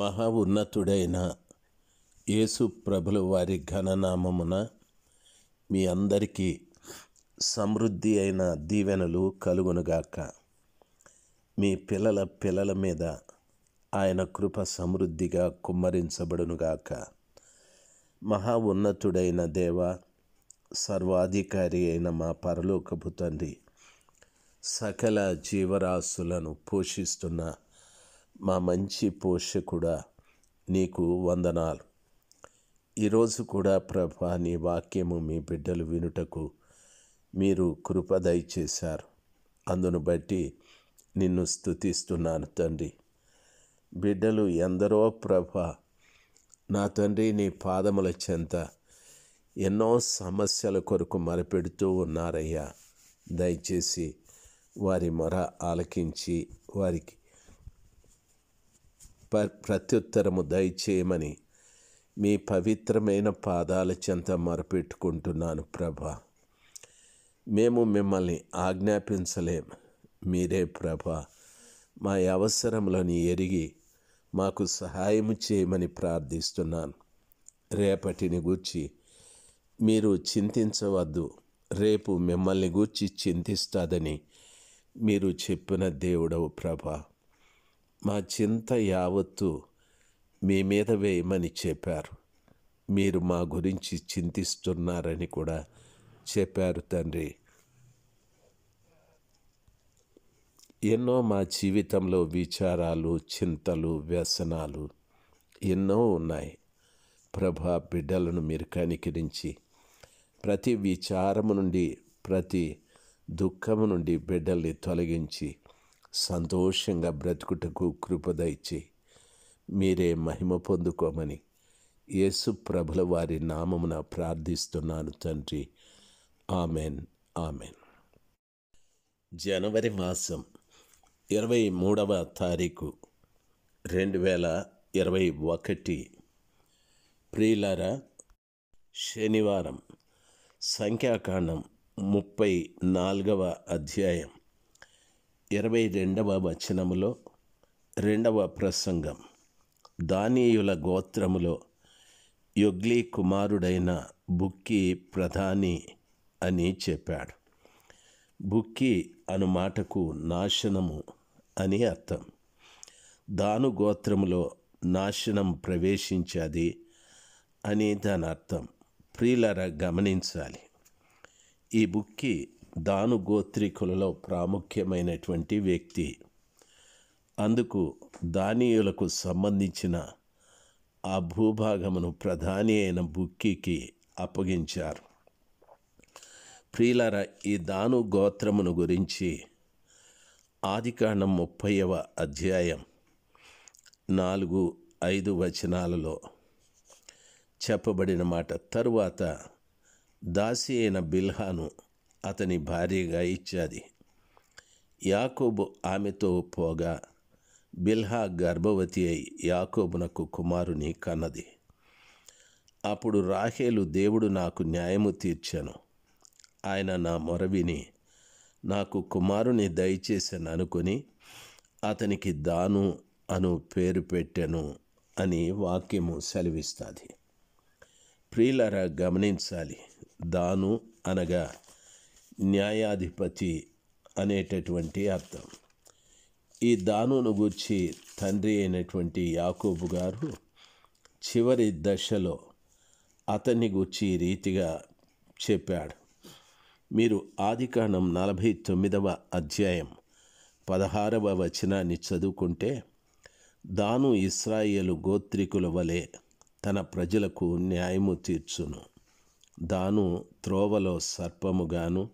మహా ఉన్నతుడైన యేసు ప్రభులు వారి ఘననామమున మీ అందరికీ సమృద్ధి అయిన దీవెనలు కలుగునుగాక మీ పిల్లల పిల్లల మీద ఆయన కృప సమృద్ధిగా కుమ్మరించబడునుగాక మహా ఉన్నతుడైన దేవ సర్వాధికారి అయిన మా పరలోకపు తండ్రి సకల జీవరాశులను పోషిస్తున్న మా మంచి పోషకుడా నీకు వందనాలు ఈరోజు కూడా ప్రభ నీ వాక్యము మీ బిడ్డలు వినుటకు మీరు కృప దయచేశారు అందును బట్టి నిన్ను స్థుతిస్తున్నాను తండ్రి బిడ్డలు ఎందరో ప్రభ నా తండ్రి నీ పాదముల చెంత ఎన్నో సమస్యల కొరకు మరపెడుతూ ఉన్నారయ్యా దయచేసి వారి మొర ఆలకించి వారికి ప ప్రత్యుత్తరము దయచేయమని మీ పవిత్రమైన పాదాల చెంత మరపెట్టుకుంటున్నాను ప్రభ మేము మిమ్మల్ని ఆజ్ఞాపించలేం మీరే ప్రభ మా అవసరంలోని ఎరిగి మాకు సహాయము చేయమని ప్రార్థిస్తున్నాను రేపటిని గూర్చి మీరు చింతించవద్దు రేపు మిమ్మల్ని గూర్చి చింతిస్తాదని మీరు చెప్పిన దేవుడవు ప్రభా మా చింత యావత్తు మీ మీద వేయమని చెప్పారు మీరు మా గురించి చింతిస్తున్నారని కూడా చెప్పారు తండ్రి ఎన్నో మా జీవితంలో విచారాలు చింతలు వ్యసనాలు ఎన్నో ఉన్నాయి ప్రభా బిడ్డలను మీరు కనికరించి ప్రతి విచారము నుండి ప్రతి దుఃఖము నుండి బిడ్డల్ని తొలగించి సంతోషంగా బ్రతుకుటకు కృపద ఇచ్చి మీరే మహిమ పొందుకోమని యేసు ప్రభుల వారి నామమున ప్రార్థిస్తున్నాను తండ్రి ఆమెన్ ఆమెన్ జనవరి మాసం ఇరవై మూడవ తారీఖు రెండు వేల ఇరవై ఒకటి ప్రియులారా శనివారం సంఖ్యాకాండం ముప్పై నాలుగవ అధ్యాయం ఇరవై రెండవ వచనములో రెండవ ప్రసంగం దానీయుల గోత్రములో యొగ్లీ కుమారుడైన బుక్కి ప్రధాని అని చెప్పాడు బుక్కి అను మాటకు నాశనము అని అర్థం దాను గోత్రములో నాశనం ప్రవేశించాది అని దాని అర్థం ప్రియులర గమనించాలి ఈ బుక్కి దాను గోత్రికులలో ప్రాముఖ్యమైనటువంటి వ్యక్తి అందుకు దానియులకు సంబంధించిన ఆ భూభాగమును ప్రధాని అయిన బుక్కికి అప్పగించారు ప్రియులార ఈ దాను గోత్రమును గురించి ఆదికాండం ముప్పైవ అధ్యాయం నాలుగు ఐదు వచనాలలో చెప్పబడిన మాట తరువాత దాసి అయిన బిల్హాను అతని భార్యగా ఇచ్చాది యాకోబు ఆమెతో పోగా బిల్హా గర్భవతి అయి యాకోబునకు కుమారుని కన్నది అప్పుడు రాహేలు దేవుడు నాకు న్యాయము తీర్చాను ఆయన నా మొర విని నాకు కుమారుని దయచేసాను అనుకుని అతనికి దాను అను పేరు పెట్టాను అని వాక్యము సెలవిస్తుంది ప్రియులరా గమనించాలి దాను అనగా న్యాయాధిపతి అనేటటువంటి అర్థం ఈ దానును గూర్చి తండ్రి అయినటువంటి యాకోబు గారు చివరి దశలో అతన్ని గూర్చి రీతిగా చెప్పాడు మీరు ఆదికాండం నలభై తొమ్మిదవ అధ్యాయం పదహారవ వచనాన్ని చదువుకుంటే దాను ఇస్రాయేలు గోత్రికుల వలె తన ప్రజలకు న్యాయము తీర్చును దాను త్రోవలో సర్పముగాను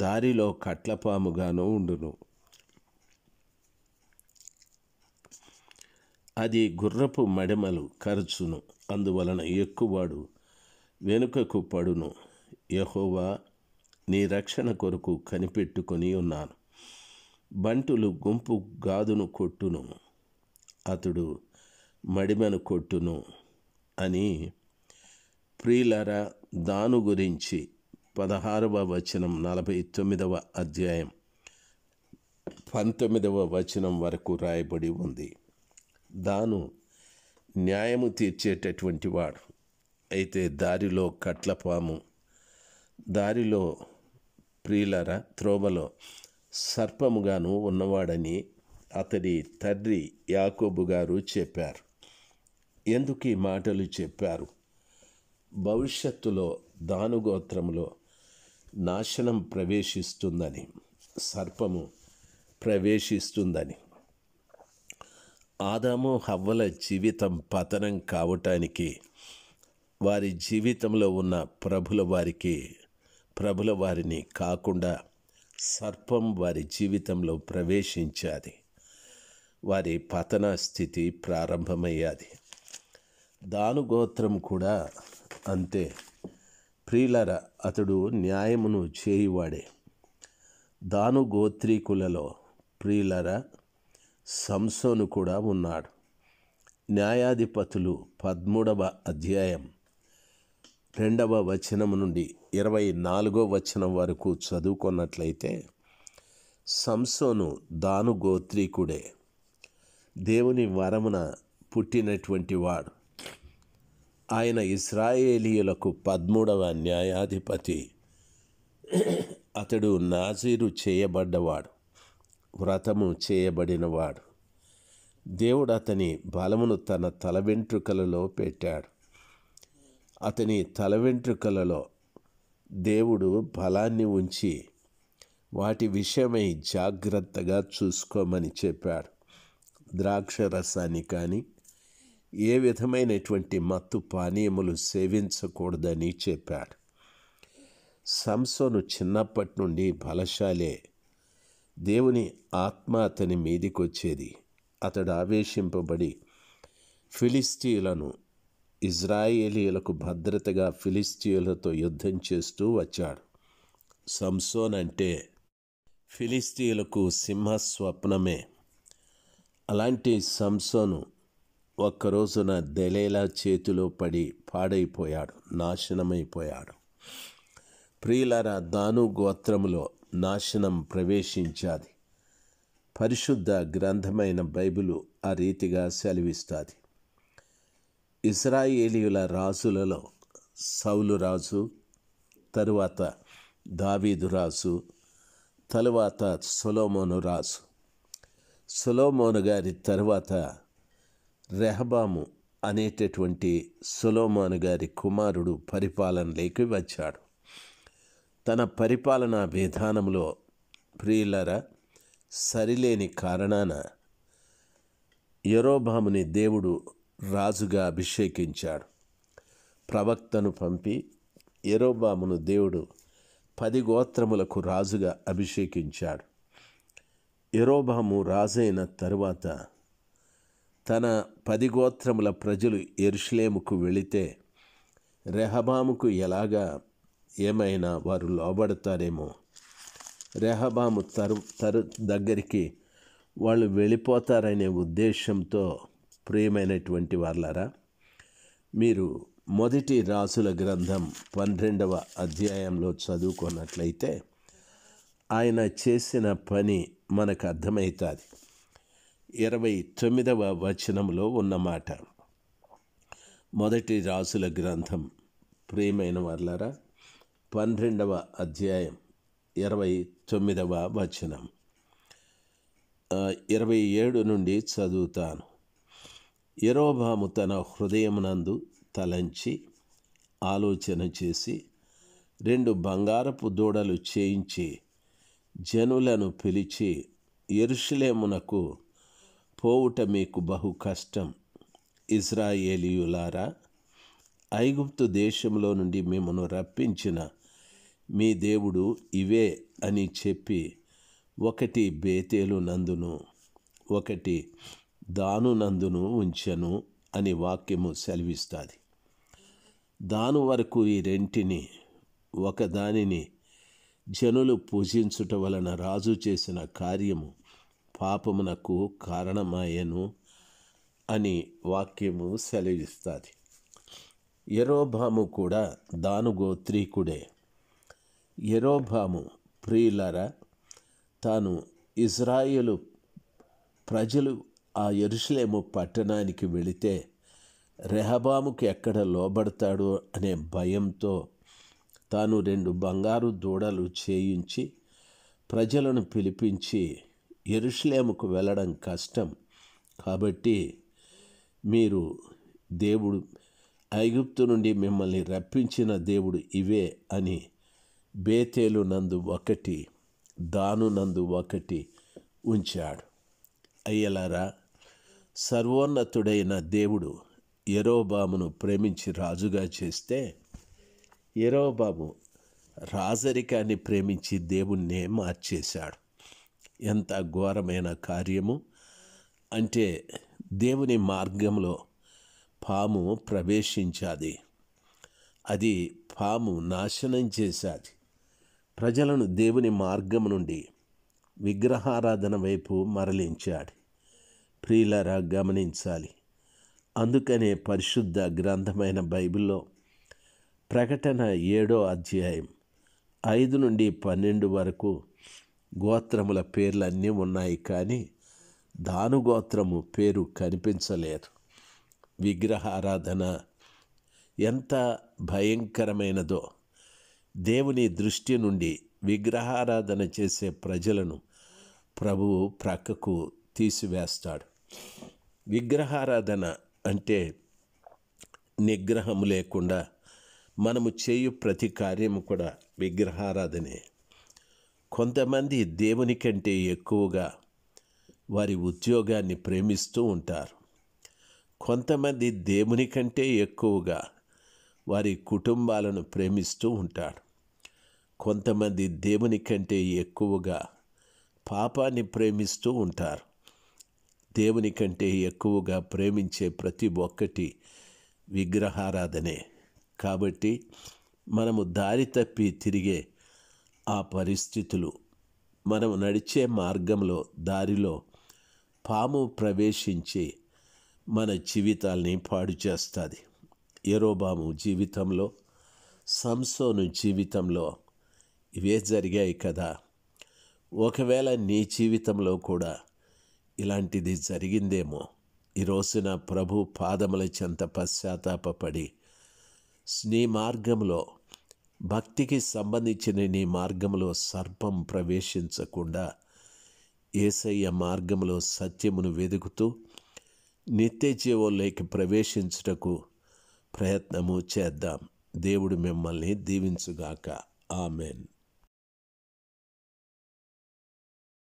దారిలో కట్లపాముగాను ఉండును అది గుర్రపు మడమలు ఖర్చును అందువలన ఎక్కువాడు వెనుకకు పడును యహోవా నీ రక్షణ కొరకు కనిపెట్టుకొని ఉన్నాను బంటులు గుంపు గాదును కొట్టును అతడు మడిమను కొట్టును అని ప్రియులరా దాను గురించి పదహారవ వచనం నలభై తొమ్మిదవ అధ్యాయం పంతొమ్మిదవ వచనం వరకు రాయబడి ఉంది దాను న్యాయము తీర్చేటటువంటి వాడు అయితే దారిలో కట్లపాము దారిలో ప్రియులర త్రోవలో సర్పముగాను ఉన్నవాడని అతడి తండ్రి యాకోబు గారు చెప్పారు ఎందుకు ఈ మాటలు చెప్పారు భవిష్యత్తులో దానుగోత్రములో నాశనం ప్రవేశిస్తుందని సర్పము ప్రవేశిస్తుందని ఆదాము హవ్వల జీవితం పతనం కావటానికి వారి జీవితంలో ఉన్న ప్రభుల వారికి ప్రభుల వారిని కాకుండా సర్పం వారి జీవితంలో ప్రవేశించాది వారి పతన స్థితి ప్రారంభమయ్యాది దానుగోత్రం కూడా అంతే ప్రియులర అతడు న్యాయమును చేయువాడే దాను గోత్రీకులలో ప్రియులర సంసోను కూడా ఉన్నాడు న్యాయాధిపతులు పద్మూడవ అధ్యాయం రెండవ వచనం నుండి ఇరవై నాలుగో వచనం వరకు చదువుకున్నట్లయితే సంసోను దాను గోత్రీకుడే దేవుని వరమున పుట్టినటువంటి వాడు ఆయన ఇస్రాయేలీయులకు పద్మూడవ న్యాయాధిపతి అతడు నాజీరు చేయబడ్డవాడు వ్రతము చేయబడినవాడు దేవుడు అతని బలమును తన తల వెంట్రుకలలో పెట్టాడు అతని తల వెంట్రుకలలో దేవుడు బలాన్ని ఉంచి వాటి విషయమై జాగ్రత్తగా చూసుకోమని చెప్పాడు ద్రాక్ష రసాన్ని కానీ ఏ విధమైనటువంటి మత్తు పానీయములు సేవించకూడదని చెప్పాడు సంసోను చిన్నప్పటి నుండి బలశాలే దేవుని ఆత్మ అతని మీదికొచ్చేది అతడు ఆవేశింపబడి ఫిలిస్తీయులను ఇజ్రాయేలీలకు భద్రతగా ఫిలిస్తీయులతో యుద్ధం చేస్తూ వచ్చాడు సంసోన్ అంటే ఫిలిస్తీయులకు సింహస్వప్నమే అలాంటి సంసోను ఒక్కరోజున దెలేలా చేతిలో పడి పాడైపోయాడు నాశనమైపోయాడు ప్రియులారా దాను గోత్రములో నాశనం ప్రవేశించాది పరిశుద్ధ గ్రంథమైన బైబిలు ఆ రీతిగా సెలవిస్తుంది ఇస్రాయేలీయుల రాజులలో సౌలు రాజు తరువాత దావీదు రాజు తరువాత సొలోమోను రాజు సొలోమోను గారి తరువాత రెహబాము అనేటటువంటి సులోమాను గారి కుమారుడు పరిపాలనలోకి వచ్చాడు తన పరిపాలనా విధానంలో ప్రియులరా సరిలేని కారణాన యరోభాముని దేవుడు రాజుగా అభిషేకించాడు ప్రవక్తను పంపి యరోబామును దేవుడు పది గోత్రములకు రాజుగా అభిషేకించాడు యరోబాము రాజైన తరువాత తన పది గోత్రముల ప్రజలు ఎరుషులేముకు వెళితే రెహబాముకు ఎలాగా ఏమైనా వారు లోబడతారేమో రెహబాము తరు తరు దగ్గరికి వాళ్ళు వెళ్ళిపోతారనే ఉద్దేశంతో ప్రియమైనటువంటి వాళ్ళారా మీరు మొదటి రాసుల గ్రంథం పన్నెండవ అధ్యాయంలో చదువుకున్నట్లయితే ఆయన చేసిన పని మనకు అర్థమవుతుంది ఇరవై తొమ్మిదవ వచనంలో ఉన్నమాట మొదటి రాసుల గ్రంథం ప్రియమైన వర్లరా పన్నెండవ అధ్యాయం ఇరవై తొమ్మిదవ వచనం ఇరవై ఏడు నుండి చదువుతాను ఎరోభాము తన హృదయమునందు తలంచి ఆలోచన చేసి రెండు బంగారపు దూడలు చేయించి జనులను పిలిచి ఎరుషులేమునకు పోవుట మీకు బహు కష్టం ఇజ్రాయేలీయులారా ఐగుప్తు దేశంలో నుండి మిమ్మను రప్పించిన మీ దేవుడు ఇవే అని చెప్పి ఒకటి బేతేలు నందును ఒకటి దాను నందును ఉంచను అని వాక్యము సెలవిస్తుంది దాను వరకు ఈ రెంటిని ఒకదానిని జనులు పూజించుట వలన రాజు చేసిన కార్యము పాపమునకు కారణమాయను అని వాక్యము సెలవిస్తుంది ఎరోభాము కూడా దానుగోత్రీకుడే ఎరోభాము ప్రియులర తాను ఇజ్రాయేలు ప్రజలు ఆ ఎరుషులేము పట్టణానికి వెళితే రెహబాముకి ఎక్కడ లోబడతాడు అనే భయంతో తాను రెండు బంగారు దూడలు చేయించి ప్రజలను పిలిపించి ఎరుషులేముకు వెళ్ళడం కష్టం కాబట్టి మీరు దేవుడు ఐగుప్తు నుండి మిమ్మల్ని రప్పించిన దేవుడు ఇవే అని బేతేలు నందు ఒకటి దాను నందు ఒకటి ఉంచాడు అయ్యలారా సర్వోన్నతుడైన దేవుడు ఎరోబామును ప్రేమించి రాజుగా చేస్తే ఎరోబాబు రాజరికాన్ని ప్రేమించి దేవుణ్ణే మార్చేశాడు ఎంత ఘోరమైన కార్యము అంటే దేవుని మార్గంలో పాము ప్రవేశించాది అది పాము నాశనం చేశాది ప్రజలను దేవుని మార్గం నుండి విగ్రహారాధన వైపు మరలించాడు ప్రియులరా గమనించాలి అందుకనే పరిశుద్ధ గ్రంథమైన బైబిల్లో ప్రకటన ఏడో అధ్యాయం ఐదు నుండి పన్నెండు వరకు గోత్రముల పేర్లన్నీ ఉన్నాయి కానీ దాను గోత్రము పేరు కనిపించలేదు విగ్రహ ఆరాధన ఎంత భయంకరమైనదో దేవుని దృష్టి నుండి విగ్రహారాధన చేసే ప్రజలను ప్రభువు ప్రక్కకు తీసివేస్తాడు విగ్రహారాధన అంటే నిగ్రహం లేకుండా మనము చేయు ప్రతి కార్యము కూడా విగ్రహారాధనే కొంతమంది దేవుని కంటే ఎక్కువగా వారి ఉద్యోగాన్ని ప్రేమిస్తూ ఉంటారు కొంతమంది దేవుని కంటే ఎక్కువగా వారి కుటుంబాలను ప్రేమిస్తూ ఉంటారు కొంతమంది దేవుని కంటే ఎక్కువగా పాపాన్ని ప్రేమిస్తూ ఉంటారు దేవుని కంటే ఎక్కువగా ప్రేమించే ప్రతి ఒక్కటి విగ్రహారాధనే కాబట్టి మనము దారి తప్పి తిరిగే ఆ పరిస్థితులు మనం నడిచే మార్గంలో దారిలో పాము ప్రవేశించి మన జీవితాల్ని పాడు చేస్తుంది ఎరోబాము జీవితంలో సంసోను జీవితంలో ఇవే జరిగాయి కదా ఒకవేళ నీ జీవితంలో కూడా ఇలాంటిది జరిగిందేమో ఈ రోజున ప్రభు పాదముల చెంత పశ్చాత్తాపడి నీ మార్గంలో భక్తికి సంబంధించిన నీ మార్గంలో సర్పం ప్రవేశించకుండా ఏసయ్య మార్గంలో సత్యమును వెదుకుతూ నిత్య జీవంలోకి ప్రవేశించుటకు ప్రయత్నము చేద్దాం దేవుడు మిమ్మల్ని దీవించుగాక ఆమెన్